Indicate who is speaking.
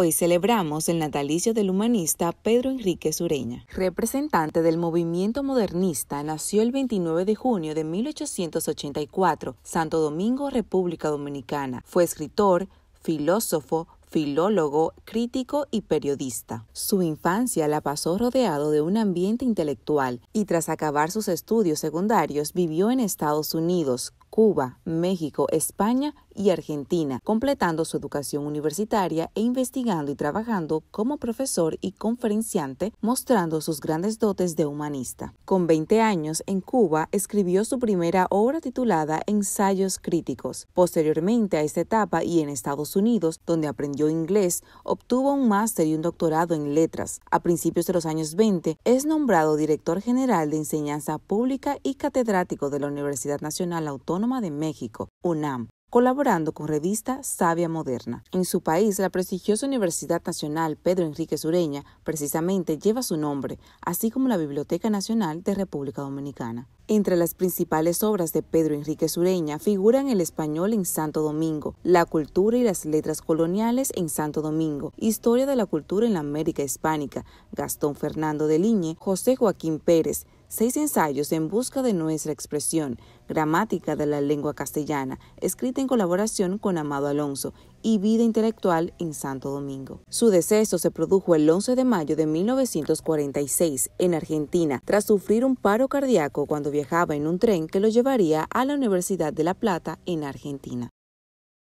Speaker 1: Hoy celebramos el natalicio del humanista Pedro Enrique Sureña. Representante del movimiento modernista, nació el 29 de junio de 1884, Santo Domingo, República Dominicana. Fue escritor, filósofo, filólogo, crítico y periodista. Su infancia la pasó rodeado de un ambiente intelectual y tras acabar sus estudios secundarios vivió en Estados Unidos, Cuba, México, España y Argentina, completando su educación universitaria e investigando y trabajando como profesor y conferenciante, mostrando sus grandes dotes de humanista. Con 20 años, en Cuba, escribió su primera obra titulada Ensayos Críticos. Posteriormente a esta etapa y en Estados Unidos, donde aprendió inglés, obtuvo un máster y un doctorado en letras. A principios de los años 20 es nombrado director general de enseñanza pública y catedrático de la Universidad Nacional Autónoma de México, UNAM colaborando con revista Sabia Moderna. En su país, la prestigiosa Universidad Nacional Pedro Enrique Sureña precisamente lleva su nombre, así como la Biblioteca Nacional de República Dominicana. Entre las principales obras de Pedro Enrique Sureña figuran El español en Santo Domingo, La cultura y las letras coloniales en Santo Domingo, Historia de la cultura en la América Hispánica, Gastón Fernando de Liñe, José Joaquín Pérez, seis ensayos en busca de nuestra expresión, gramática de la lengua castellana, escrita en colaboración con Amado Alonso, y vida intelectual en Santo Domingo. Su deceso se produjo el 11 de mayo de 1946 en Argentina, tras sufrir un paro cardíaco cuando viajaba en un tren que lo llevaría a la Universidad de La Plata en Argentina.